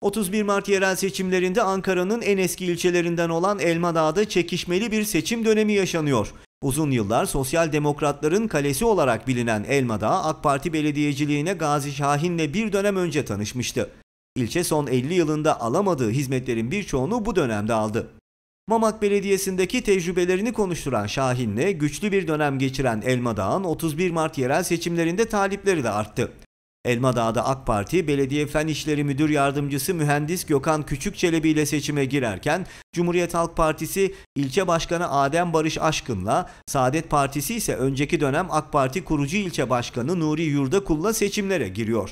31 Mart yerel seçimlerinde Ankara'nın en eski ilçelerinden olan Elmadağ'da çekişmeli bir seçim dönemi yaşanıyor. Uzun yıllar sosyal demokratların kalesi olarak bilinen Elmadağ AK Parti belediyeciliğine Gazi Şahin'le bir dönem önce tanışmıştı. İlçe son 50 yılında alamadığı hizmetlerin birçoğunu bu dönemde aldı. Mamak Belediyesi'ndeki tecrübelerini konuşturan Şahin'le güçlü bir dönem geçiren Elmadağ'ın 31 Mart yerel seçimlerinde talipleri de arttı. Elmadağ'da AK Parti Belediye Fen İşleri Müdür Yardımcısı Mühendis Gökhan Küçükçelebi ile seçime girerken Cumhuriyet Halk Partisi ilçe başkanı Adem Barış Aşkın'la, Saadet Partisi ise önceki dönem AK Parti kurucu ilçe başkanı Nuri Yurdakul'la seçimlere giriyor.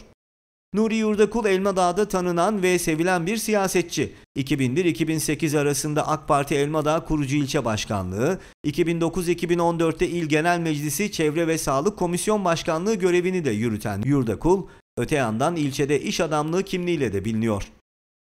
Nuri Yurdakul Elmadağ'da tanınan ve sevilen bir siyasetçi. 2001-2008 arasında AK Parti Elmadağ kurucu İlçe başkanlığı, 2009-2014'te İl Genel Meclisi Çevre ve Sağlık Komisyon Başkanlığı görevini de yürüten Yurdakul, öte yandan ilçede iş adamlığı kimliğiyle de biliniyor.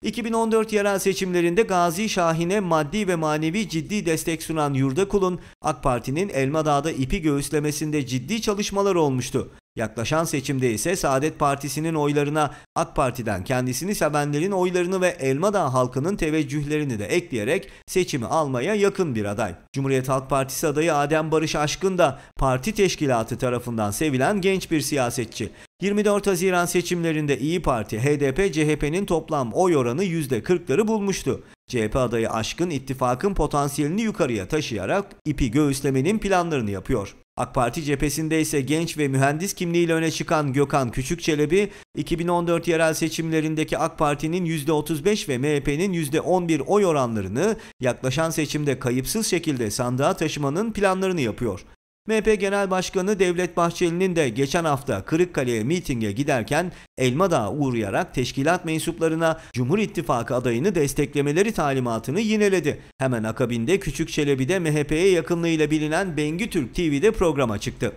2014 yerel seçimlerinde Gazi Şahin'e maddi ve manevi ciddi destek sunan Yurdakul'un AK Parti'nin Elmadağ'da ipi göğüslemesinde ciddi çalışmalar olmuştu. Yaklaşan seçimde ise Saadet Partisi'nin oylarına AK Parti'den kendisini sevenlerin oylarını ve Elmadağ halkının teveccühlerini de ekleyerek seçimi almaya yakın bir aday. Cumhuriyet Halk Partisi adayı Adem Barış Aşkın da parti teşkilatı tarafından sevilen genç bir siyasetçi. 24 Haziran seçimlerinde İyi Parti, HDP, CHP'nin toplam oy oranı %40'ları bulmuştu. CHP adayı Aşkın ittifakın potansiyelini yukarıya taşıyarak ipi göğüslemenin planlarını yapıyor. AK Parti cephesinde ise genç ve mühendis kimliğiyle öne çıkan Gökhan Küçükçelebi, 2014 yerel seçimlerindeki AK Parti'nin %35 ve MHP'nin %11 oy oranlarını yaklaşan seçimde kayıpsız şekilde sandığa taşımanın planlarını yapıyor. MHP Genel Başkanı Devlet Bahçeli'nin de geçen hafta Kırıkkale'ye mitinge giderken Elmadağ'a uğrayarak teşkilat mensuplarına Cumhur İttifakı adayını desteklemeleri talimatını yineledi. Hemen akabinde Küçük Çelebi'de MHP'ye yakınlığıyla bilinen Bengü Türk TV'de programa çıktı.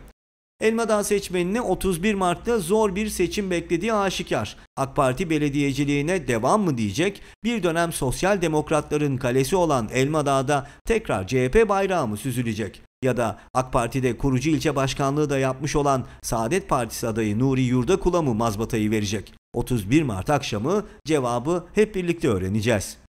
Elmadağ seçmenini 31 Mart'ta zor bir seçim beklediği aşikar. AK Parti belediyeciliğine devam mı diyecek? Bir dönem sosyal demokratların kalesi olan Elmadağ'da tekrar CHP bayrağı mı süzülecek? ya da AK Parti'de kurucu ilçe başkanlığı da yapmış olan Saadet Partisi adayı Nuri Yurdakul'a mı mazbatayı verecek? 31 Mart akşamı cevabı hep birlikte öğreneceğiz.